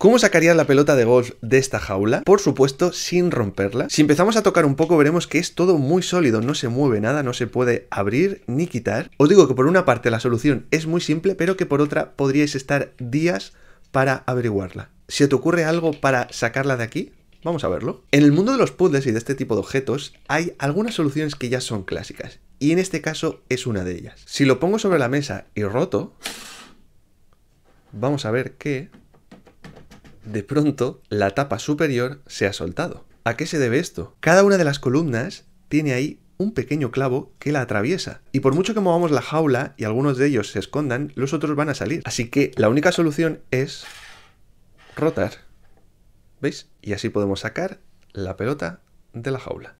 ¿Cómo sacarías la pelota de golf de esta jaula? Por supuesto, sin romperla. Si empezamos a tocar un poco, veremos que es todo muy sólido, no se mueve nada, no se puede abrir ni quitar. Os digo que por una parte la solución es muy simple, pero que por otra podríais estar días para averiguarla. ¿Se te ocurre algo para sacarla de aquí? Vamos a verlo. En el mundo de los puzzles y de este tipo de objetos hay algunas soluciones que ya son clásicas, y en este caso es una de ellas. Si lo pongo sobre la mesa y roto, vamos a ver qué de pronto la tapa superior se ha soltado. ¿A qué se debe esto? Cada una de las columnas tiene ahí un pequeño clavo que la atraviesa. Y por mucho que movamos la jaula y algunos de ellos se escondan, los otros van a salir. Así que la única solución es rotar. ¿Veis? Y así podemos sacar la pelota de la jaula.